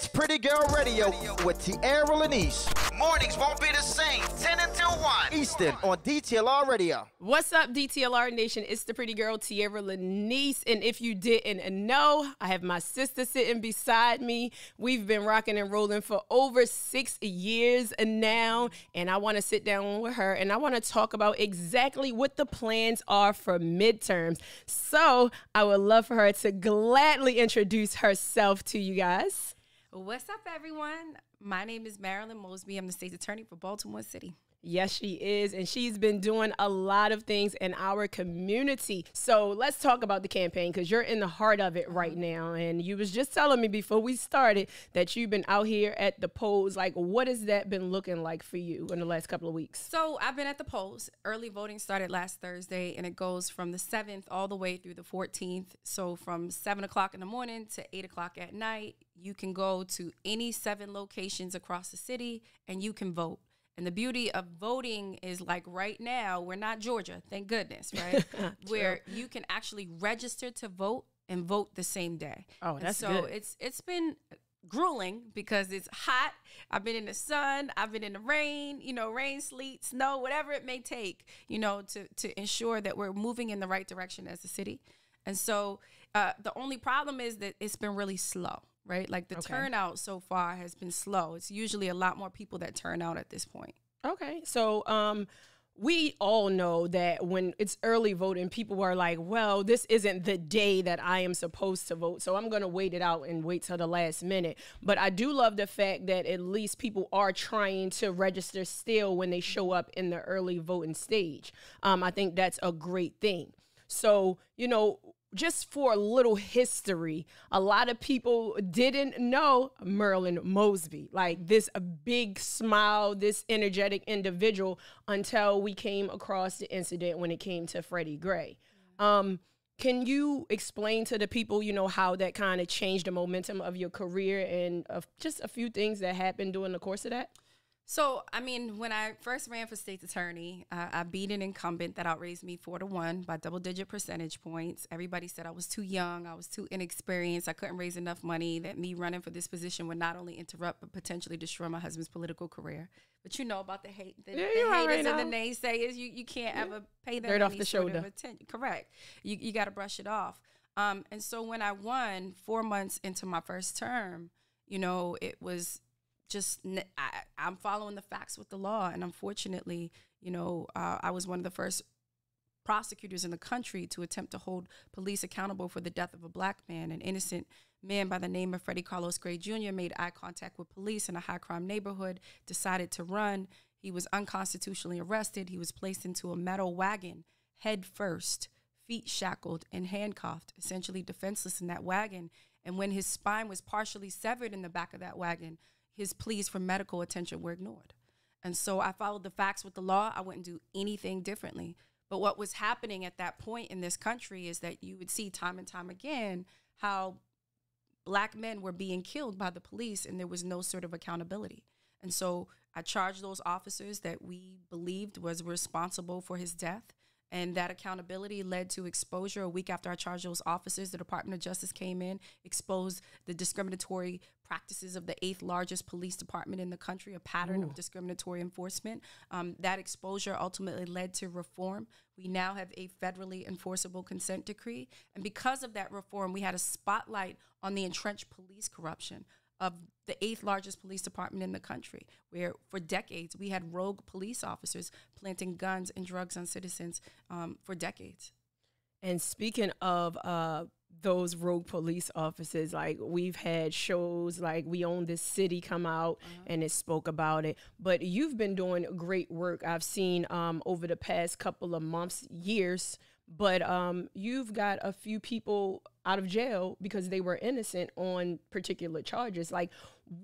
It's Pretty Girl Radio with Tierra Lanise. Mornings won't be the same. 10 until 1. Eastern on DTLR Radio. What's up, DTLR Nation? It's the Pretty Girl Tierra Lanise. And if you didn't know, I have my sister sitting beside me. We've been rocking and rolling for over six years now. And I want to sit down with her and I want to talk about exactly what the plans are for midterms. So I would love for her to gladly introduce herself to you guys. What's up, everyone? My name is Marilyn Mosby. I'm the state's attorney for Baltimore City. Yes, she is. And she's been doing a lot of things in our community. So let's talk about the campaign because you're in the heart of it right mm-hmm. now. And you was just telling me before we started that you've been out here at the polls. Like, what has that been looking like for you in the last couple of weeks? So I've been at the polls. Early voting started last Thursday and it goes from the 7th all the way through the 14th. So from 7 o'clock in the morning to 8 o'clock at night, you can go to any seven locations across the city and you can vote. And the beauty of voting is like right now, we're not Georgia, thank goodness, right? Where you can actually register to vote and vote the same day. Oh, and that's so good. it's it's been grueling because it's hot. I've been in the sun, I've been in the rain, you know, rain, sleet, snow, whatever it may take, you know, to to ensure that we're moving in the right direction as a city. And so uh, the only problem is that it's been really slow right? Like the okay. turnout so far has been slow. It's usually a lot more people that turn out at this point. Okay. So, um, we all know that when it's early voting, people are like, well, this isn't the day that I am supposed to vote. So I'm going to wait it out and wait till the last minute. But I do love the fact that at least people are trying to register still when they show up in the early voting stage. Um, I think that's a great thing. So, you know, just for a little history, a lot of people didn't know Merlin Mosby, like this big smile, this energetic individual, until we came across the incident when it came to Freddie Gray. Um, can you explain to the people, you know, how that kind of changed the momentum of your career and of just a few things that happened during the course of that? So, I mean, when I first ran for state's attorney, uh, I beat an incumbent that outraised me four to one by double digit percentage points. Everybody said I was too young, I was too inexperienced, I couldn't raise enough money, that me running for this position would not only interrupt but potentially destroy my husband's political career. But you know about the hate, the, yeah, the haters right and the naysayers, you, you can't yeah. ever pay them right off the shoulder. Sort of Correct. You, you got to brush it off. Um, and so when I won four months into my first term, you know, it was just I, am following the facts with the law, and unfortunately, you know, uh, I was one of the first prosecutors in the country to attempt to hold police accountable for the death of a black man, an innocent man by the name of Freddie Carlos Gray Jr. made eye contact with police in a high crime neighborhood, decided to run. He was unconstitutionally arrested. He was placed into a metal wagon, head first, feet shackled and handcuffed, essentially defenseless in that wagon. And when his spine was partially severed in the back of that wagon, his pleas for medical attention were ignored. And so I followed the facts with the law. I wouldn't do anything differently. But what was happening at that point in this country is that you would see time and time again how black men were being killed by the police and there was no sort of accountability. And so I charged those officers that we believed was responsible for his death and that accountability led to exposure. A week after I charged those officers, the Department of Justice came in, exposed the discriminatory practices of the eighth largest police department in the country, a pattern Ooh. of discriminatory enforcement. Um, that exposure ultimately led to reform. We now have a federally enforceable consent decree. And because of that reform, we had a spotlight on the entrenched police corruption of the eighth largest police department in the country, where for decades we had rogue police officers planting guns and drugs on citizens um, for decades. And speaking of uh, those rogue police officers, like we've had shows like We Own This City come out uh-huh. and it spoke about it. But you've been doing great work. I've seen um, over the past couple of months, years, but um, you've got a few people out of jail because they were innocent on particular charges. Like,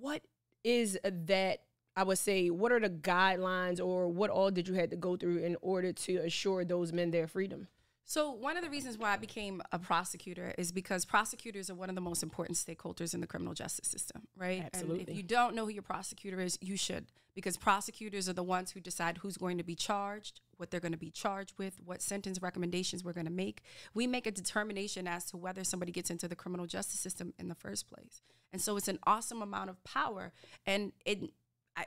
what is that? I would say, what are the guidelines or what all did you had to go through in order to assure those men their freedom? So, one of the reasons why I became a prosecutor is because prosecutors are one of the most important stakeholders in the criminal justice system, right? Absolutely. And if you don't know who your prosecutor is, you should, because prosecutors are the ones who decide who's going to be charged, what they're going to be charged with, what sentence recommendations we're going to make. We make a determination as to whether somebody gets into the criminal justice system in the first place. And so, it's an awesome amount of power. And it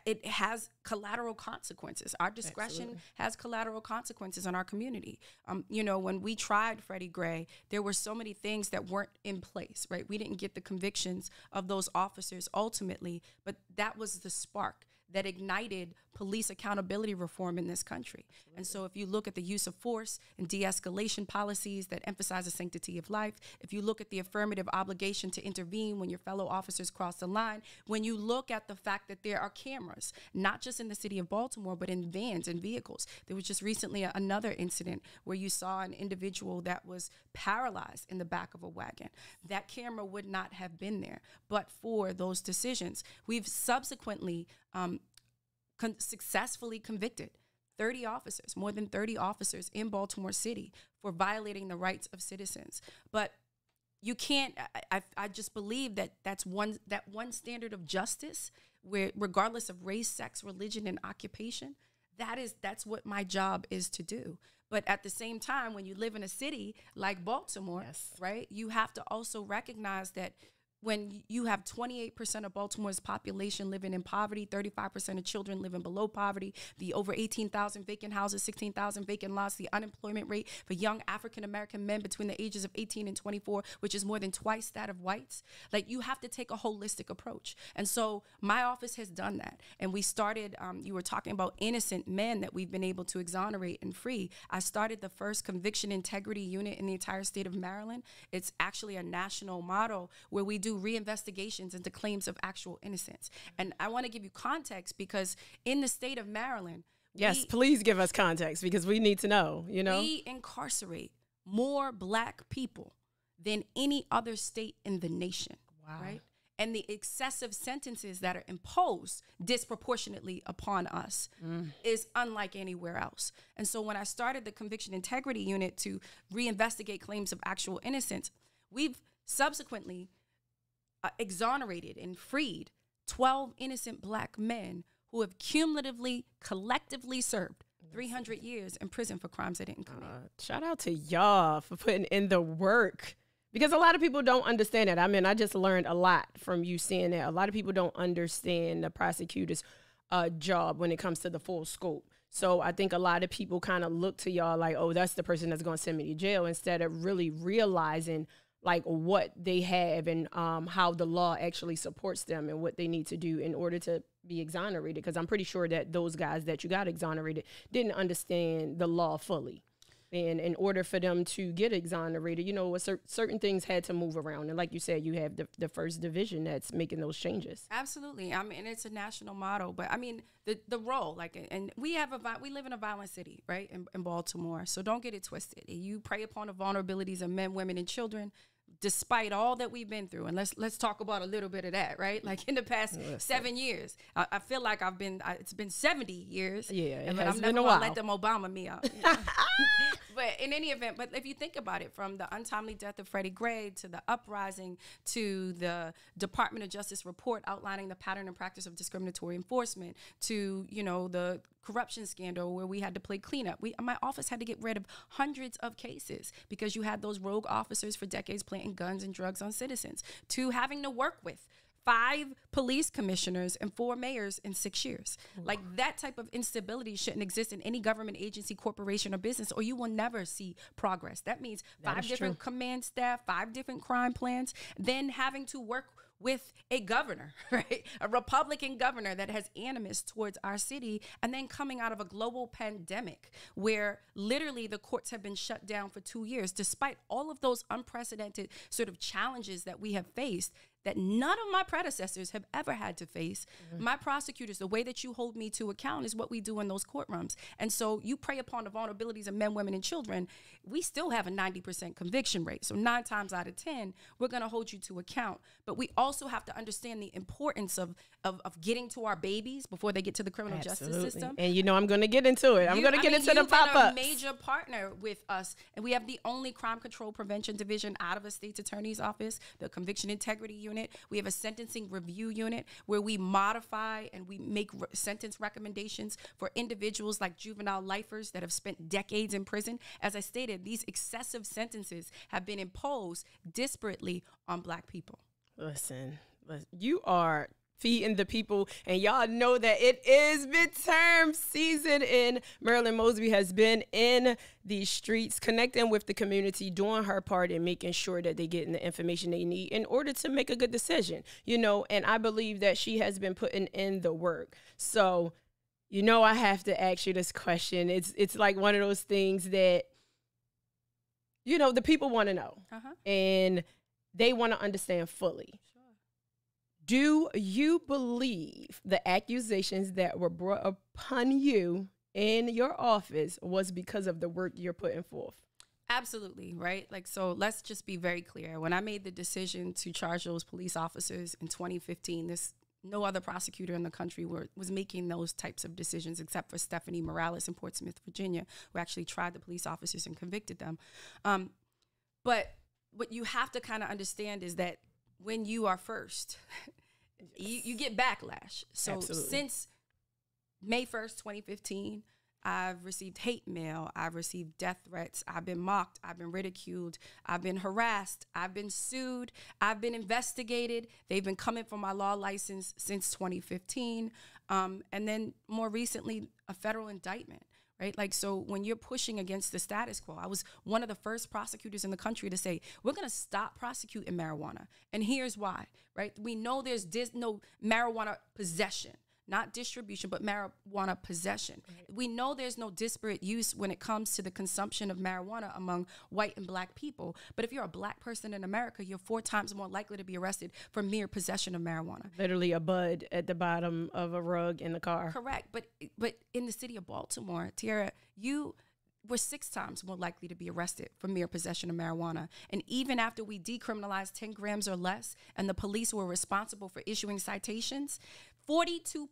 it has collateral consequences. Our discretion Absolutely. has collateral consequences on our community. Um, you know, when we tried Freddie Gray, there were so many things that weren't in place, right? We didn't get the convictions of those officers ultimately, but that was the spark that ignited police accountability reform in this country. And so, if you look at the use of force and de escalation policies that emphasize the sanctity of life, if you look at the affirmative obligation to intervene when your fellow officers cross the line, when you look at the fact that there are cameras, not just in the city of Baltimore, but in vans and vehicles. There was just recently a, another incident where you saw an individual that was paralyzed in the back of a wagon. That camera would not have been there but for those decisions. We've subsequently um, con successfully convicted 30 officers, more than 30 officers in Baltimore City for violating the rights of citizens. But you can't I, I, I, just believe that that's one that one standard of justice where regardless of race sex religion and occupation that is that's what my job is to do but at the same time when you live in a city like baltimore yes. right you have to also recognize that when you have 28% of Baltimore's population living in poverty, 35% of children living below poverty, the over 18,000 vacant houses, 16,000 vacant lots, the unemployment rate for young African American men between the ages of 18 and 24, which is more than twice that of whites. Like you have to take a holistic approach. And so my office has done that. And we started, um, you were talking about innocent men that we've been able to exonerate and free. I started the first conviction integrity unit in the entire state of Maryland. It's actually a national model where we do do reinvestigations into claims of actual innocence. And I want to give you context because in the state of Maryland, yes, we, please give us context because we need to know. You know, we incarcerate more black people than any other state in the nation. Wow. Right. And the excessive sentences that are imposed disproportionately upon us mm. is unlike anywhere else. And so when I started the Conviction Integrity Unit to reinvestigate claims of actual innocence, we've subsequently uh, exonerated and freed 12 innocent black men who have cumulatively, collectively served 300 years in prison for crimes they didn't commit. Uh, shout out to y'all for putting in the work because a lot of people don't understand that. I mean, I just learned a lot from you seeing that. A lot of people don't understand the prosecutor's uh, job when it comes to the full scope. So I think a lot of people kind of look to y'all like, oh, that's the person that's going to send me to jail instead of really realizing like what they have and um, how the law actually supports them and what they need to do in order to be exonerated because i'm pretty sure that those guys that you got exonerated didn't understand the law fully and in order for them to get exonerated, you know, cer- certain things had to move around. And like you said, you have the, the first division that's making those changes. Absolutely. I mean, it's a national model, but I mean, the, the role, like, and we have a, we live in a violent city, right? In, in Baltimore. So don't get it twisted. You prey upon the vulnerabilities of men, women, and children despite all that we've been through, and let's let's talk about a little bit of that, right? Like in the past yeah, seven it. years, I, I, feel like I've been I, it's been seventy years. Yeah, and I'm never going let them Obama me out. You know? but in any event, but if you think about it, from the untimely death of Freddie Gray to the uprising to the Department of Justice report outlining the pattern and practice of discriminatory enforcement to you know the corruption scandal where we had to play cleanup. We, my office had to get rid of hundreds of cases because you had those rogue officers for decades planting guns and drugs on citizens, to having to work with five police commissioners and four mayors in six years. Like that type of instability shouldn't exist in any government agency, corporation, or business, or you will never see progress. That means that five different true. command staff, five different crime plans, then having to work with a governor, right? A Republican governor that has animus towards our city, and then coming out of a global pandemic where literally the courts have been shut down for two years, despite all of those unprecedented sort of challenges that we have faced, that none of my predecessors have ever had to face. Mm-hmm. My prosecutors, the way that you hold me to account is what we do in those courtrooms. And so you prey upon the vulnerabilities of men, women, and children. We still have a 90% conviction rate. So nine times out of 10, we're going to hold you to account. But we also have to understand the importance of, of, of getting to our babies before they get to the criminal Absolutely. justice system. And you know, I'm going to get into it. I'm going to get mean, into the pop up. major partner with us. And we have the only crime control prevention division out of a state's attorney's office, the conviction integrity unit we have a sentencing review unit where we modify and we make re sentence recommendations for individuals like juvenile lifers that have spent decades in prison. As I stated, these excessive sentences have been imposed disparately on black people. Listen, you are feeding the people. And y'all know that it is midterm season, in Marilyn Mosby has been in the streets, connecting with the community, doing her part in making sure that they're getting the information they need in order to make a good decision, you know. And I believe that she has been putting in the work. So, you know, I have to ask you this question. It's it's like one of those things that you know the people want to know, uh-huh. and they want to understand fully. Do you believe the accusations that were brought upon you in your office was because of the work you're putting forth? Absolutely, right? Like, so let's just be very clear. When I made the decision to charge those police officers in 2015, this no other prosecutor in the country were, was making those types of decisions except for Stephanie Morales in Portsmouth, Virginia, who actually tried the police officers and convicted them. Um, but what you have to kind of understand is that when you are first, you, you get backlash. So Absolutely. since May 1st, 2015, I've received hate mail. I've received death threats. I've been mocked. I've been ridiculed. I've been harassed. I've been sued. I've been investigated. They've been coming for my law license since 2015. Um, and then more recently, a federal indictment right? Like, so when you're pushing against the status quo, I was one of the first prosecutors in the country to say, we're going to stop prosecuting marijuana. And here's why, right? We know there's dis- no marijuana possession not distribution, but marijuana possession. We know there's no disparate use when it comes to the consumption of marijuana among white and black people. But if you're a black person in America, you're four times more likely to be arrested for mere possession of marijuana. Literally a bud at the bottom of a rug in the car. Correct. But but in the city of Baltimore, Tiara, you were six times more likely to be arrested for mere possession of marijuana. And even after we decriminalized 10 grams or less and the police were responsible for issuing citations, 42%.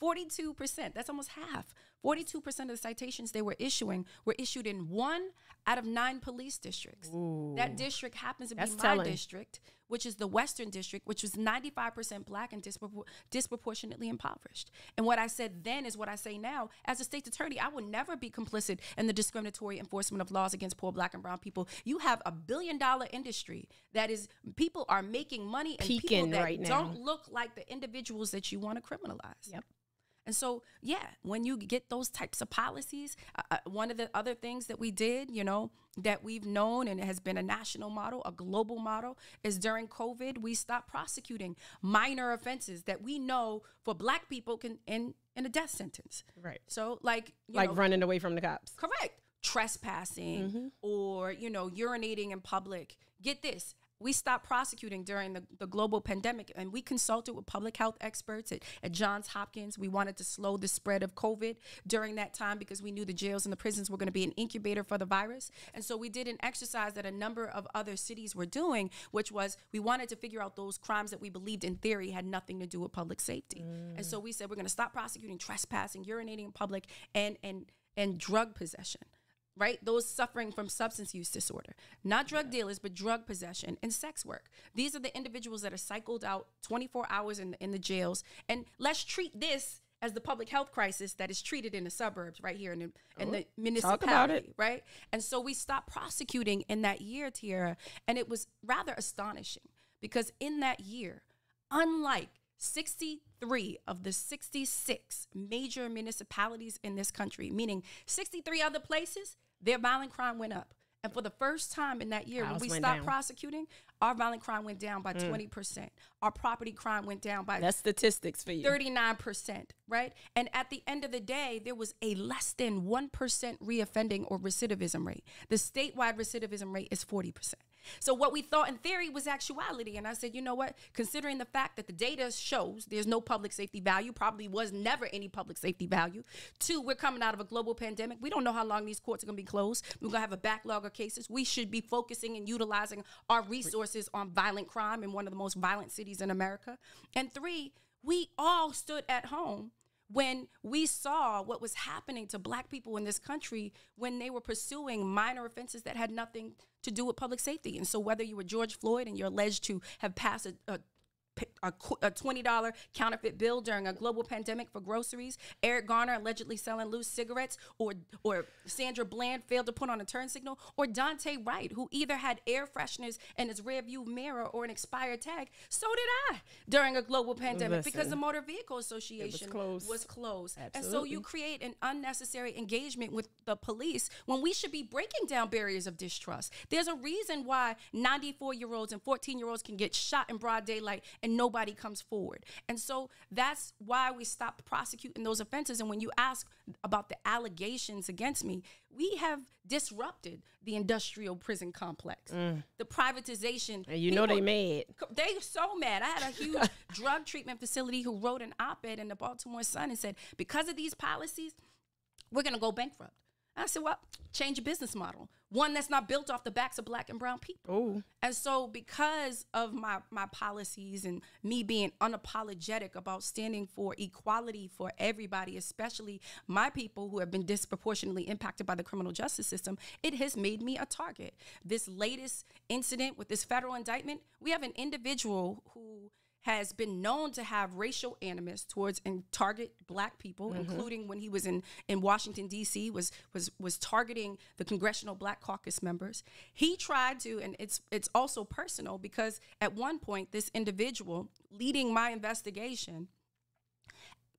42%. That's almost half. 42% of the citations they were issuing were issued in one out of nine police districts. Ooh. That district happens to That's be my telling. district, which is the Western District, which was 95% black and dispropor disproportionately impoverished. And what I said then is what I say now. As a state's attorney, I will never be complicit in the discriminatory enforcement of laws against poor black and brown people. You have a billion dollar industry that is, people are making money and Peaking people that right don't look like the individuals that you want to criminalize. Yep. And so, yeah, when you get those types of policies, uh, uh, one of the other things that we did, you know, that we've known and it has been a national model, a global model, is during COVID, we stopped prosecuting minor offenses that we know for black people can end in a death sentence. Right. So, like, like know, running away from the cops. Correct. Trespassing mm-hmm. or, you know, urinating in public. Get this we stopped prosecuting during the, the global pandemic and we consulted with public health experts at, at johns hopkins we wanted to slow the spread of covid during that time because we knew the jails and the prisons were going to be an incubator for the virus and so we did an exercise that a number of other cities were doing which was we wanted to figure out those crimes that we believed in theory had nothing to do with public safety mm. and so we said we're going to stop prosecuting trespassing urinating in public and and and drug possession right? Those suffering from substance use disorder, not drug dealers, but drug possession and sex work. These are the individuals that are cycled out 24 hours in the, in the jails. And let's treat this as the public health crisis that is treated in the suburbs right here in the, in the oh, municipality, right? And so we stopped prosecuting in that year, Tiara, and it was rather astonishing because in that year, unlike 63 of the 66 major municipalities in this country, meaning 63 other places, their violent crime went up. And for the first time in that year, House when we stopped down. prosecuting, our violent crime went down by mm. twenty percent. Our property crime went down by that's statistics for you thirty nine percent, right? And at the end of the day, there was a less than one percent reoffending or recidivism rate. The statewide recidivism rate is forty percent. So what we thought in theory was actuality. And I said, you know what? Considering the fact that the data shows there's no public safety value, probably was never any public safety value. Two, we're coming out of a global pandemic. We don't know how long these courts are going to be closed. We're going to have a backlog of cases. We should be focusing and utilizing our resources on violent crime in one of the most violent cities in America. And three, we all stood at home when we saw what was happening to black people in this country when they were pursuing minor offenses that had nothing to do with public safety. And so, whether you were George Floyd and you're alleged to have passed a, a a $20 counterfeit bill during a global pandemic for groceries, Eric Garner allegedly selling loose cigarettes, or, or Sandra Bland failed to put on a turn signal, or Dante Wright, who either had air fresheners in his rearview mirror or an expired tag. So did I during a global pandemic Listen, because the Motor Vehicle Association was closed. Was closed. And so you create an unnecessary engagement with the police when we should be breaking down barriers of distrust. There's a reason why 94 year olds and 14 year olds can get shot in broad daylight and nobody comes forward. And so that's why we stopped prosecuting those offenses. And when you ask about the allegations against me, we have disrupted the industrial prison complex, mm. the privatization. And you People, know they mad. They so mad. I had a huge drug treatment facility who wrote an op-ed in the Baltimore Sun and said, because of these policies, we're going to go bankrupt. I said, well, change your business model. One that's not built off the backs of black and brown people. Ooh. And so because of my my policies and me being unapologetic about standing for equality for everybody, especially my people who have been disproportionately impacted by the criminal justice system, it has made me a target. This latest incident with this federal indictment, we have an individual who has been known to have racial animus towards and target black people, mm-hmm. including when he was in, in Washington D.C. was was was targeting the Congressional Black Caucus members. He tried to, and it's it's also personal because at one point this individual leading my investigation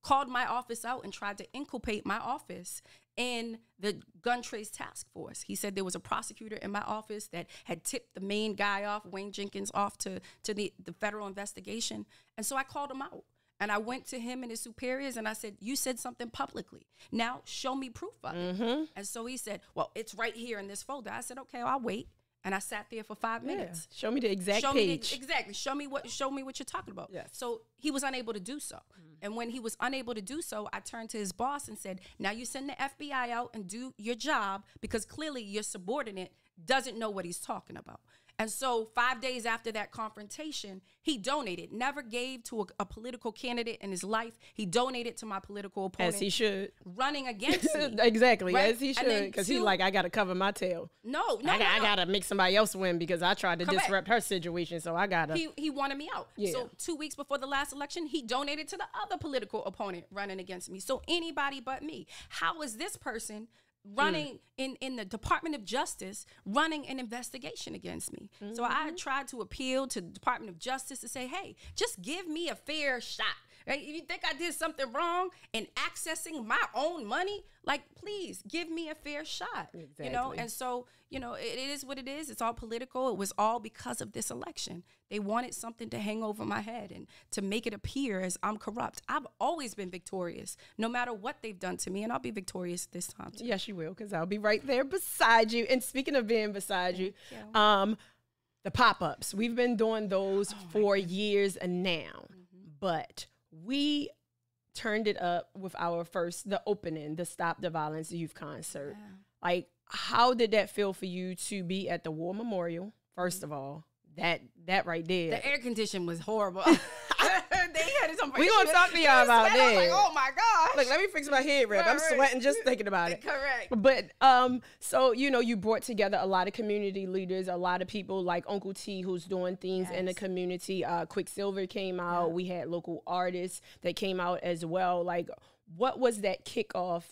called my office out and tried to inculpate my office in the gun trace task force. He said there was a prosecutor in my office that had tipped the main guy off, Wayne Jenkins, off to, to the, the federal investigation. And so I called him out. And I went to him and his superiors and I said, You said something publicly. Now show me proof of it. Mm-hmm. And so he said, Well, it's right here in this folder. I said, Okay, well, I'll wait and I sat there for five yeah. minutes. Show me the exact show page. The, exactly. Show me what. Show me what you're talking about. Yes. So he was unable to do so, mm. and when he was unable to do so, I turned to his boss and said, "Now you send the FBI out and do your job because clearly your subordinate doesn't know what he's talking about." And so, five days after that confrontation, he donated, never gave to a, a, political candidate in his life. He donated to my political opponent. As he should. Running against me. exactly. Right? As he should. Because he's like, I got to cover my tail. No, no. I, no, I got to make somebody else win because I tried to Correct. disrupt her situation. So I got to. He, he wanted me out. Yeah. So, two weeks before the last election, he donated to the other political opponent running against me. So, anybody but me. How is this person running mm. in in the Department of Justice running an investigation against me. Mm -hmm. So I mm-hmm. tried to appeal to the Department of Justice to say, "Hey, just give me a fair shot. Right? If you think I did something wrong in accessing my own money, like please give me a fair shot. Exactly. You know, and so, you know, it, it is what it is. It's all political. It was all because of this election. They wanted something to hang over my head and to make it appear as I'm corrupt. I've always been victorious, no matter what they've done to me, and I'll be victorious this time. Too. Yes, you will, because I'll be right there beside you. And speaking of being beside you, you, um, the pop ups, we've been doing those oh for years and now, mm-hmm. but we turned it up with our first the opening, the Stop the Violence Youth concert. Yeah. Like how did that feel for you to be at the War Memorial? 1st mm-hmm. of all, that that right there. The air condition was horrible. They had it on. we gonna talk to y'all about that. Like, oh my god! Look, let me fix my head wrap. I'm sweating just thinking about it. Correct. But um, so you know, you brought together a lot of community leaders, a lot of people like Uncle T, who's doing things yes. in the community. Uh, Quicksilver came out. Yeah. We had local artists that came out as well. Like, what was that kickoff?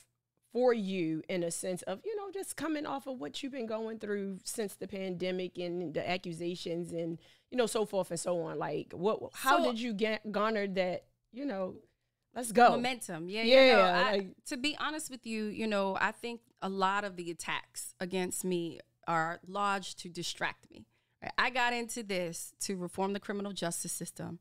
for you in a sense of you know just coming off of what you've been going through since the pandemic and the accusations and you know so forth and so on like what how so, did you get garner that you know let's go momentum yeah yeah, I, like, to be honest with you you know i think a lot of the attacks against me are lodged to distract me right? i got into this to reform the criminal justice system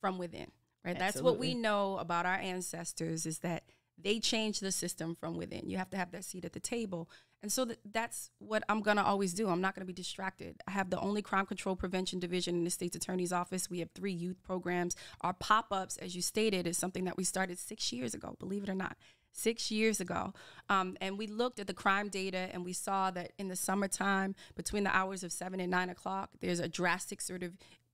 from within right absolutely. that's what we know about our ancestors is that they changed the system from within you have to have that seat at the table and so th that's what I'm going to always do. I'm not going to be distracted. I have the only crime control prevention division in the state's attorney's office. We have three youth programs. Our pop ups, as you stated, is something that we started six years ago, believe it or not. Six years ago. Um, and we looked at the crime data and we saw that in the summertime, between the hours of seven and nine o'clock, there's a drastic sort of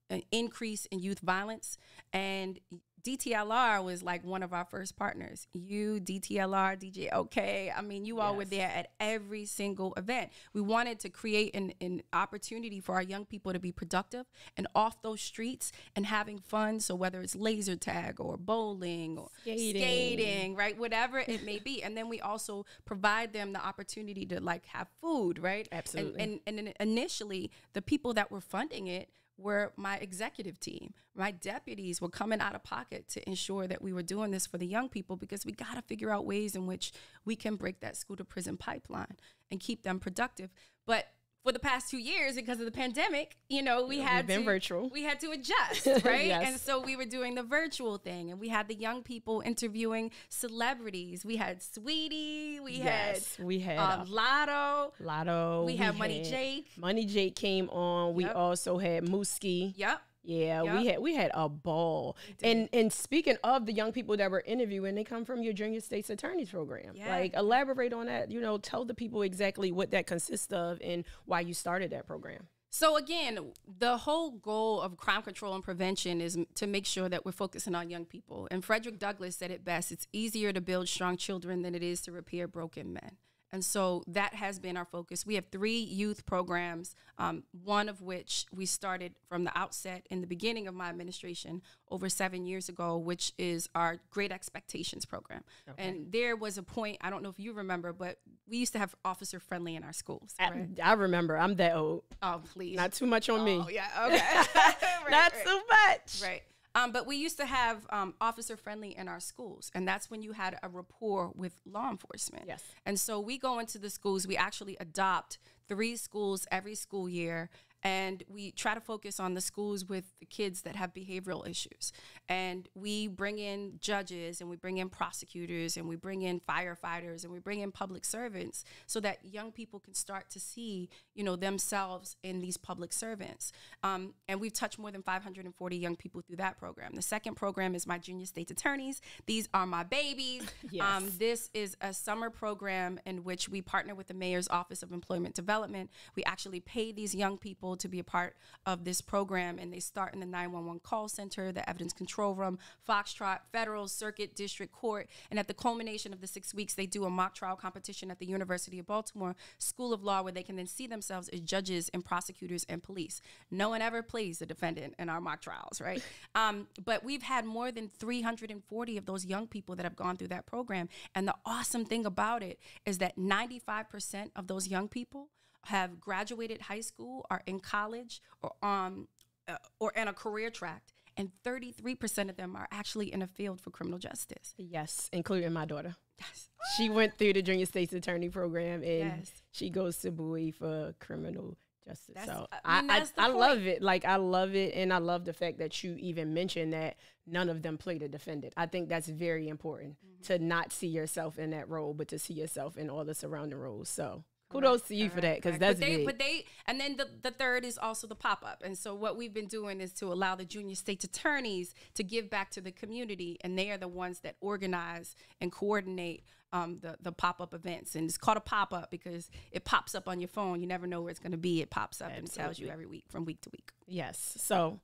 an uh, increase in youth violence and DTLR was like one of our first partners. You, DTLR, DJ OK. I mean, you all yes. were there at every single event. We wanted to create an, an opportunity for our young people to be productive and off those streets and having fun. So whether it's laser tag or bowling or skating, skating right? Whatever it may be. And then we also provide them the opportunity to like have food, right? Absolutely. And, and, and initially, the people that were funding it were my executive team. My deputies were coming out of pocket to ensure that we were doing this for the young people because we got to figure out ways in which we can break that school to prison pipeline and keep them productive. But for the past two years because of the pandemic, you know, we yeah, had been to, virtual. We had to adjust, right? yes. And so we were doing the virtual thing, and we had the young people interviewing celebrities. We had Sweetie, we yes, had we had um, uh, Lotto, Lotto. We, we had Money had, Jake. Money Jake came on. We yep. also had Mooski. Yep. Yeah, yep. we had we had a ball. And and speaking of the young people that were interviewing, they come from your junior state's attorneys program. Yeah. Like elaborate on that, you know, tell the people exactly what that consists of and why you started that program. So again, the whole goal of crime control and prevention is to make sure that we're focusing on young people. And Frederick Douglass said it best, it's easier to build strong children than it is to repair broken men. And so that has been our focus. We have three youth programs, um, one of which we started from the outset in the beginning of my administration over seven years ago, which is our Great Expectations program. Okay. And there was a point, I don't know if you remember, but we used to have officer friendly in our schools. Right? I, I, remember. I'm that old. Oh, please. Not too much on oh, me. Yeah, okay. right, Not right. too much. Right. Um, but we used to have um, officer friendly in our schools, and that's when you had a rapport with law enforcement. Yes. And so we go into the schools, we actually adopt three schools every school year, and we try to focus on the schools with the kids that have behavioral issues. And we bring in judges and we bring in prosecutors and we bring in firefighters and we bring in public servants so that young people can start to see, you know, themselves in these public servants. Um, and we've touched more than 540 young people through that program. The second program is my junior State attorneys. These are my babies. Yes. Um, this is a summer program in which we partner with the mayor's office of employment development. We actually pay these young people people to be a part of this program. And they start in the 911 call center, the evidence control room, Foxtrot, federal, circuit, district court. And at the culmination of the six weeks, they do a mock trial competition at the University of Baltimore School of Law, where they can then see themselves as judges and prosecutors and police. No one ever plays the defendant in our mock trials, right? um, but we've had more than 340 of those young people that have gone through that program. And the awesome thing about it is that 95% of those young people have graduated high school, are in college, or on um, uh, or in a career track, and 33% of them are actually in a field for criminal justice. Yes, including my daughter. Yes. She went through the junior state's attorney program and yes. she goes to Bowie for criminal justice. That's, so I, mean, I, I, I love it. Like, I love it. And I love the fact that you even mentioned that none of them played a defendant. I think that's very important mm -hmm. to not see yourself in that role, but to see yourself in all the surrounding roles. So Kudos right. to you for that because right. that's but they, big. But they and then the, the third is also the pop up. And so what we've been doing is to allow the junior state's attorneys to give back to the community, and they are the ones that organize and coordinate um, the the pop up events. And it's called a pop up because it pops up on your phone. You never know where it's going to be. It pops up Absolutely. and tells you every week from week to week. Yes. So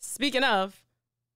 speaking of,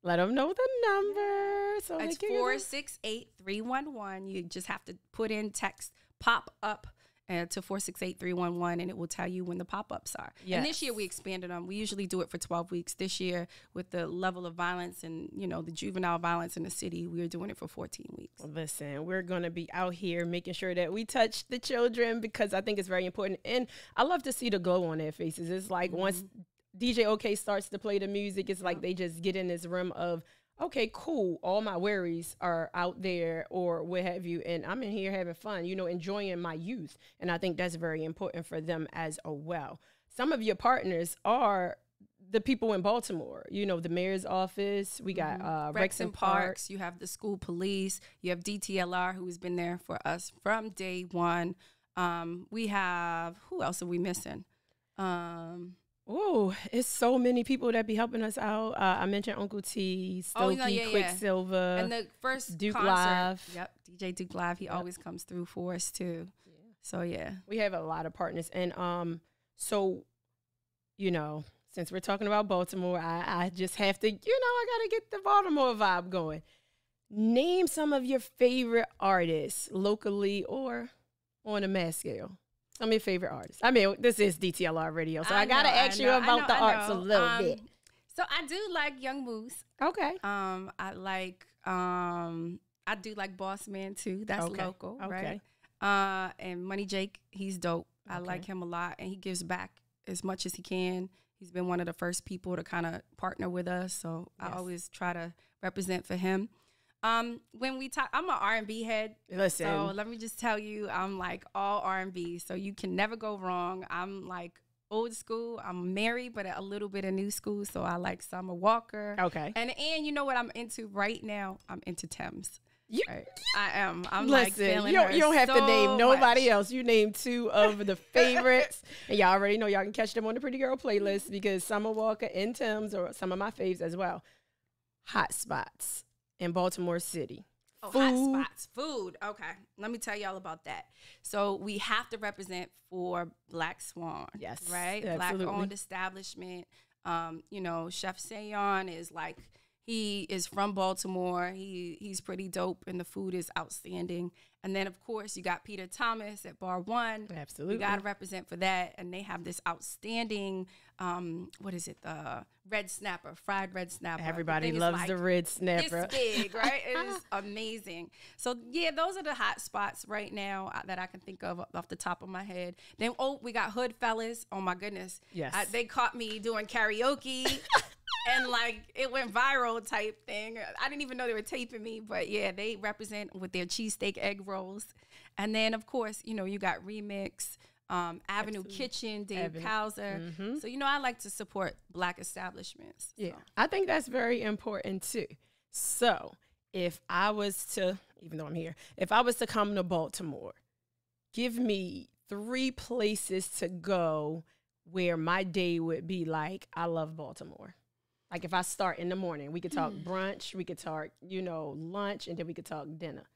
let them know the number. So it's four six eight three one one. You just have to put in text pop up uh, to four six eight three one one, and it will tell you when the pop-ups are yes. and this year we expanded on we usually do it for 12 weeks this year with the level of violence and you know the juvenile violence in the city we are doing it for 14 weeks listen we're going to be out here making sure that we touch the children because i think it's very important and i love to see the glow on their faces it's like mm -hmm. once mm-hmm. dj ok starts to play the music it's like they just get in this room of okay, cool, all my worries are out there or what have you, and I'm in here having fun, you know, enjoying my youth. And I think that's very important for them as well. Some of your partners are the people in Baltimore, you know, the mayor's office, we got mm-hmm. uh, Rex and Parks, Parks, you have the school police, you have DTLR, who has been there for us from day one. Um, we have, who else are we missing? Um, Oh, it's so many people that be helping us out. Uh, I mentioned Uncle T, oh, Stokey, oh, no, yeah, Quicksilver, yeah. and the first Duke concert. Live. Yep, DJ Duke Live. He yep. always comes through for us too. Yeah. So yeah, we have a lot of partners, and um, so you know, since we're talking about Baltimore, I I just have to, you know, I gotta get the Baltimore vibe going. Name some of your favorite artists locally or on a mass scale. Some of your favorite artists. I mean, this is DTLR radio, so I, I gotta know, ask I you about know, the arts a little um, bit. So I do like Young Moose. Okay. Um, I like um, I do like Boss Man too. That's okay. local, okay. right? Uh, and Money Jake, he's dope. I like him a lot, and he gives back as much as he can. He's been one of the first people to kind of partner with us, so yes. I always try to represent for him. Um, when we talk, I'm an R&B head. Listen, so let me just tell you, I'm like all R&B, so you can never go wrong. I'm like old school. I'm married, but a little bit of new school. So I like Summer Walker. Okay, and and you know what I'm into right now? I'm into Thames. You, right. I am. I'm listen, like you, don't, you don't have so to name nobody much. else. You name two of the favorites, and y'all already know y'all can catch them on the Pretty Girl playlist because Summer Walker and Tim's are some of my faves as well. Hot spots in Baltimore City. Oh, food. hot spots, food. Okay, let me tell y'all about that. So we have to represent for Black Swan. Yes, right. Absolutely. Black-owned establishment. Um, you know, Chef Seyon is like he is from Baltimore. He he's pretty dope, and the food is outstanding. And then of course you got Peter Thomas at Bar One. Absolutely, you got to represent for that. And they have this outstanding, um, what is it, the red snapper, fried red snapper. Everybody the loves like the red snapper. It's big, right? it is amazing. So yeah, those are the hot spots right now uh, that I can think of off the top of my head. Then oh, we got Hood Fellas. Oh my goodness, yes, I, they caught me doing karaoke. and like it went viral type thing. I didn't even know they were taping me, but yeah, they represent with their cheesesteak egg rolls. And then of course, you know, you got Remix, um, Avenue Absolutely. Kitchen, Dave Avenue. Kauser. Mm -hmm. So, you know, I like to support black establishments. Yeah. I think that's very important too. So if I was to, even though I'm here, if I was to come to Baltimore, give me three places to go where my day would be like, I love Baltimore. Like if I start in the morning, we could talk mm. brunch, we could talk, you know, lunch, and then we could talk dinner.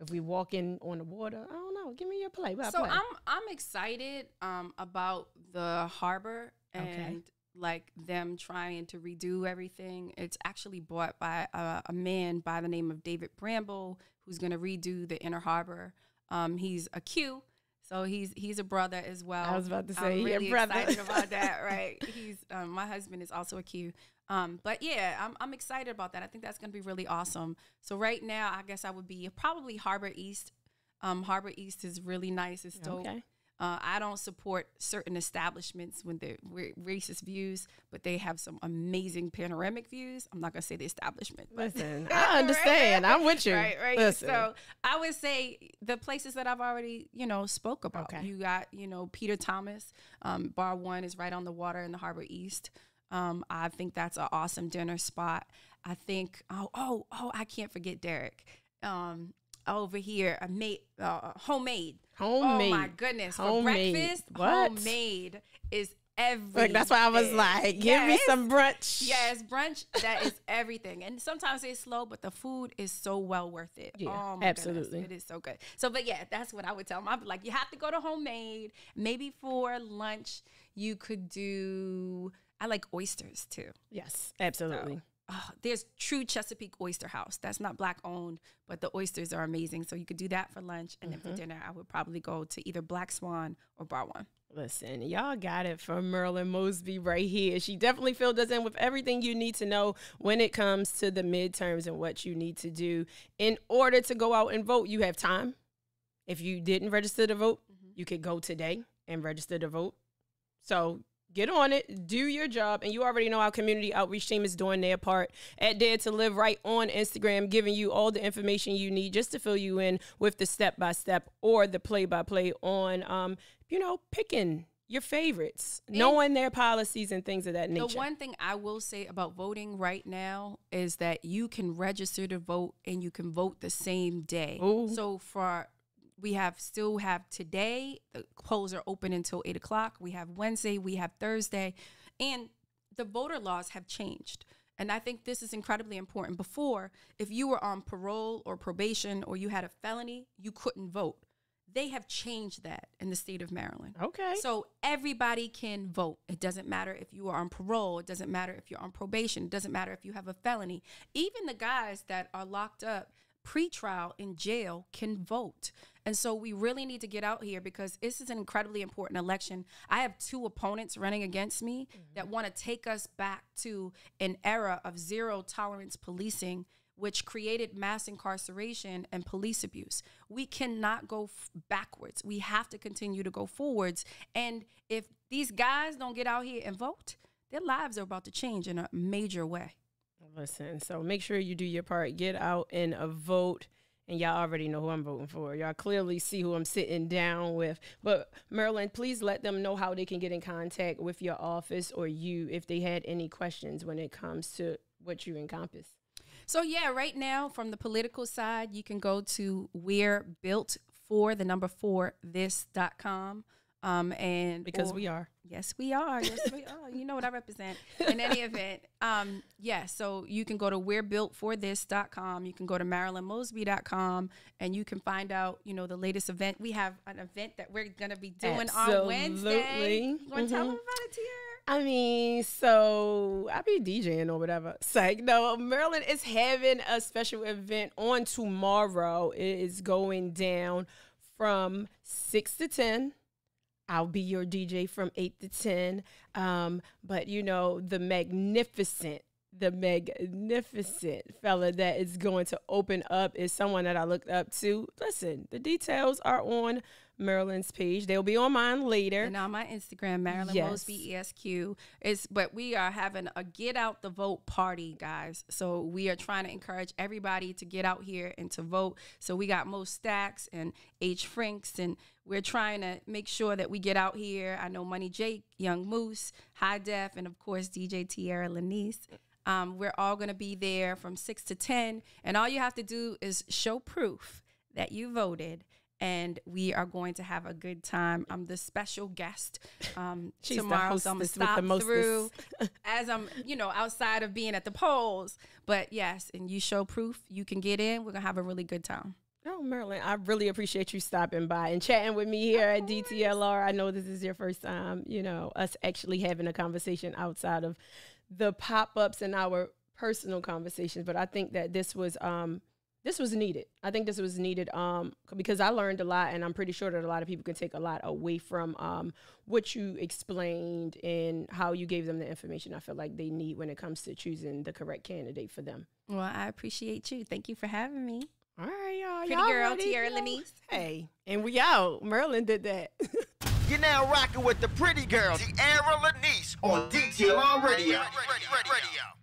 If we walk in on the water, I don't know. Give me your play. We'll so play. I'm I'm excited um, about the harbor and okay. like them trying to redo everything. It's actually bought by a, uh, a man by the name of David Bramble, who's going to redo the Inner Harbor. Um, he's a Q, so he's he's a brother as well. I was about to say, I'm really yeah, brother. excited about that, right? He's um, my husband is also a Q, um, but yeah, I'm, I'm excited about that. I think that's going to be really awesome. So right now, I guess I would be probably Harbor East. Um, Harbor East is really nice. It's dope. Okay. Uh, I don't support certain establishments when they're racist views, but they have some amazing panoramic views. I'm not gonna say the establishment. But Listen, I understand. right? I'm with you. Right, right. Listen. So I would say the places that I've already, you know, spoke about. Okay. You got, you know, Peter Thomas. Um, bar One is right on the water in the Harbor East. Um, I think that's an awesome dinner spot. I think oh oh oh I can't forget Derek. Um, over here, a made uh, homemade. Homemade. Oh my goodness! Homemade. For breakfast, what? homemade is everything. Like, that's why I was like, give yes. me some brunch. Yes, brunch. That is everything. and sometimes it's slow, but the food is so well worth it. Yeah, oh absolutely. Goodness, it is so good. So, but yeah, that's what I would tell them. I'd be like, you have to go to homemade. Maybe for lunch, you could do I like oysters too. Yes, absolutely. So, oh, ah, there's true Chesapeake Oyster House. That's not black owned, but the oysters are amazing. So you could do that for lunch, and mm -hmm. then for mm-hmm. dinner, I would probably go to either Black Swan or Bar One. Listen, y'all got it from Merlin Mosby right here. She definitely filled us in with everything you need to know when it comes to the midterms and what you need to do in order to go out and vote. You have time. If you didn't register to vote, mm -hmm. you could go today and register to vote. So get on it, do your job. And you already know our community outreach team is doing their part at Dare to Live Right on Instagram, giving you all the information you need just to fill you in with the step by step or the play by play on, um, you know, picking your favorites, and knowing their policies and things of that nature. The one thing I will say about voting right now is that you can register to vote and you can vote the same day. Ooh. So for we have still have today. The polls are open until eight o'clock. We have Wednesday. We have Thursday, and the voter laws have changed. And I think this is incredibly important. Before, if you were on parole or probation or you had a felony, you couldn't vote. They have changed that in the state of Maryland. Okay. So everybody can vote. It doesn't matter if you are on parole. It doesn't matter if you're on probation. It doesn't matter if you have a felony. Even the guys that are locked up pre-trial in jail can vote. And so we really need to get out here because this is an incredibly important election. I have two opponents running against me mm -hmm. that mm-hmm. want to take us back to an era of zero tolerance policing which created mass incarceration and police abuse. We cannot go backwards. We have to continue to go forwards. And if these guys don't get out here and vote, their lives are about to change in a major way. Listen, so make sure you do your part. Get out and vote and y'all already know who I'm voting for. Y'all clearly see who I'm sitting down with. But Marilyn, please let them know how they can get in contact with your office or you if they had any questions when it comes to what you encompass. So yeah, right now from the political side, you can go to we're built for the number four this.com. Um, and because or, we are, yes, we are, yes, we are. You know what I represent. In any event, um, yeah. So you can go to built for com You can go to mosby.com and you can find out, you know, the latest event. We have an event that we're gonna be doing Absolutely. on Wednesday. You want to mm-hmm. tell them about it, Tier? I mean, so I be DJing or whatever. like No, Maryland is having a special event on tomorrow. It is going down from six to ten I'll be your DJ from 8 to 10. Um, but, you know, the magnificent, the magnificent fella that is going to open up is someone that I looked up to. Listen, the details are on Marilyn's page. They'll be on mine later. And on my Instagram, Marilyn yes. Mosby ESQ. It's but we are having a get out the vote party, guys. So we are trying to encourage everybody to get out here and to vote. So we got Mo Stacks and H Franks and we're trying to make sure that we get out here. I know Money Jake, Young Moose, High Def, and of course DJ Tierra Lanice. Um, we're all going to be there from 6 to 10. And all you have to do is show proof that you voted. And we are going to have a good time. I'm the special guest um, tomorrow. So I'm gonna stop through as I'm, you know, outside of being at the polls. But yes, and you show proof, you can get in. We're gonna have a really good time. Oh, Merlin, I really appreciate you stopping by and chatting with me here at DTLR. I know this is your first time, you know, us actually having a conversation outside of the pop ups and our personal conversations, but I think that this was um, this was needed. I think this was needed um, because I learned a lot, and I'm pretty sure that a lot of people can take a lot away from um, what you explained and how you gave them the information I feel like they need when it comes to choosing the correct candidate for them. Well, I appreciate you. Thank you for having me. All right, y'all. Pretty y'all girl, Tierra Lenise. Hey, and we out. Merlin did that. You're now rocking with the pretty girl, Tierra Lenise, on DTLR Radio. Radio. Radio. Radio.